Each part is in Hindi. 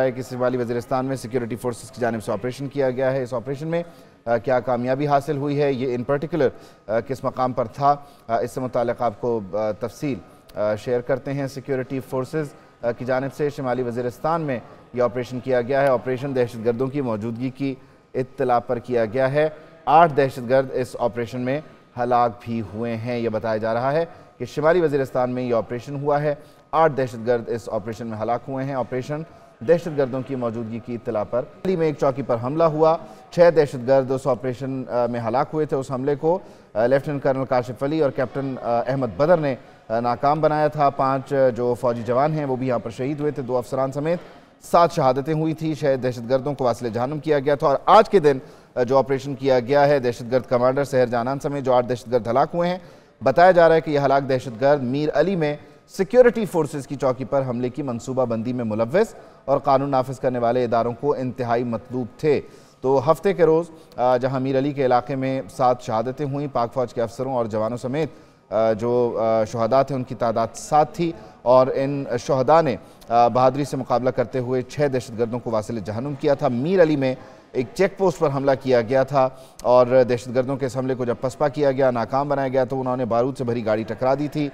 कि शिवाली वजीरस्तान में सिक्योरिटी फोर्सेस की जानब से ऑपरेशन किया गया है इस ऑपरेशन में आ, क्या कामयाबी हासिल हुई है ये इन पर्टिकुलर किस मकाम पर था आ, इससे मुतल आपको तफसील शेयर करते हैं सिक्योरिटी फोर्सेस की जानब से शिमाली वजीरस्तान में ये ऑपरेशन किया गया है ऑपरेशन दहशत गर्दों की मौजूदगी की इतला पर किया गया है आठ दहशत गर्द इस ऑपरेशन में हलाक भी हुए हैं यह बताया जा रहा है कि शिमाली वजीरस्तान में यह ऑपरेशन हुआ है आठ दहशतगर्द इस ऑपरेशन में हलाक हुए हैं ऑपरेशन दहशत गर्दों की मौजूदगी की इतला पर दिल्ली में एक चौकी पर हमला हुआ छः दहशत गर्द उस ऑपरेशन में हलाक हुए थे उस हमले को लेफ्टिनेंट कर्नल काशिफ अली और कैप्टन अहमद बदर ने नाकाम बनाया था पाँच जो फौजी जवान हैं वो भी यहाँ पर शहीद हुए थे दो अफसरान समेत सात शहादतें हुई थी छः दहशत गर्दों को वासिल जहनम किया गया था और आज के दिन जो ऑपरेशन किया गया है दहशतगर्द कमांडर सहर जानान समेत जो आठ दहशतगर्द हलाक हुए हैं बताया जा रहा है कि यह हलाक दहशतगर्द मीर अली में सिक्योरिटी फोर्सेज की चौकी पर हमले की मनसूबाबंदी में मुलवस और कानून नाफिज करने वाले इदारों को इंतहाई मतलूब थे तो हफ्ते के रोज़ जहां मीर अली के इलाके में सात शहादतें हुई पाक फौज के अफसरों और जवानों समेत जो शहदा थे उनकी तादाद सात थी और इन शहदा ने बहादरी से मुकाबला करते हुए छः दहशतगर्दों को वासिल जहनुम किया था मीर अली में एक चेक पोस्ट पर हमला किया गया था और दहशतगर्दों के इस हमले को जब पसपा किया गया नाकाम बनाया गया तो उन्होंने बारूद से भरी गाड़ी टकरा दी थी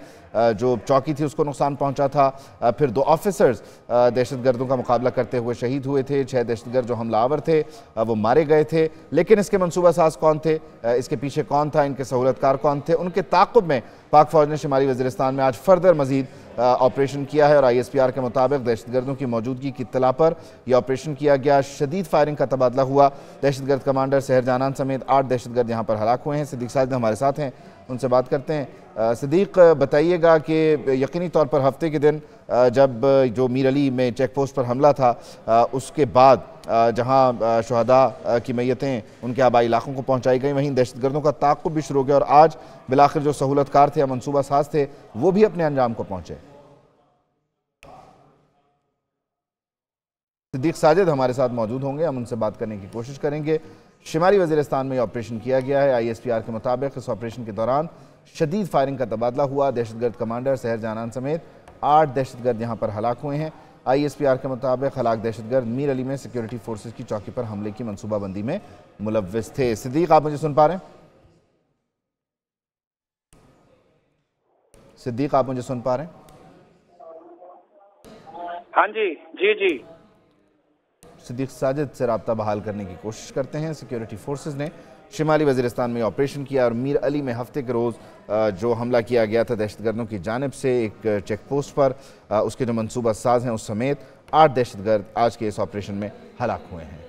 जो चौकी थी उसको नुकसान पहुंचा था फिर दो ऑफिसर्स दहशतगर्दों का मुकाबला करते हुए शहीद हुए थे छः दहशतगर्द जो हमलावर थे वो मारे गए थे लेकिन इसके मनसूबा साज कौन थे इसके पीछे कौन था इनके सहूलतकार कौन थे उनके ताकुब में पाक फौज ने शुमाली वजरस्तान में आज फर्दर मजीद ऑपरेशन किया है और आई एस पी आर के मुताबिक दहशत गर्दों की मौजूदगी की तला पर यह ऑपरेशन किया गया शदीद फायरिंग का तबादला हुआ दहशत गर्द कमांडर शहर जानान समेत आठ दहशत गर्द यहाँ पर हलाक हुए हैं सिद्दीक साजिद हमारे साथ हैं उनसे बात करते हैं सदीक बताइएगा कि यकीनी तौर पर हफ्ते के दिन जब जो मीर अली में चेक पोस्ट पर हमला था उसके बाद जहां शहदा की मैतें उनके आबाई इलाकों को पहुंचाई गई वहीं दहशत गर्दों का ताकुब भी शुरू हो गया और आज बिलाखिर जो सहूलतकार थे या मनसूबा साज थे वो भी अपने अंजाम को पहुँचे सिद्दीक साजिद हमारे साथ मौजूद होंगे हम उनसे बात करने की कोशिश करेंगे शिमारी वजीरस्तान में ऑपरेशन किया गया है आईएसपीआर के मुताबिक इस ऑपरेशन के दौरान शदीद फायरिंग का तबादला हुआ दहशतगर्द कमांडर सहर जानान समेत आठ दहशतगर्द यहाँ पर हलाक हुए हैं आईएसपीआर के मुताबिक हलाक दहशतगर्द मीर अली में सिक्योरिटी फोर्सेज की चौकी पर हमले की मनसूबाबंदी में मुलविस थे सिद्दीक आप मुझे सुन पा रहे हैं सिद्दीक आप मुझे सुन पा रहे हैं हाँ जी जी जी सदीक साजिद से रबता बहाल करने की कोशिश करते हैं सिक्योरिटी फोर्सेज ने शिमाली वजीरस्तान में ऑपरेशन किया और मीर अली में हफ्ते के रोज़ जो हमला किया गया था दहशत गर्दों की जानब से एक चेक पोस्ट पर उसके जो मनसूबा साज हैं उस समेत आठ दहशत गर्द आज के इस ऑपरेशन में हलाक हुए हैं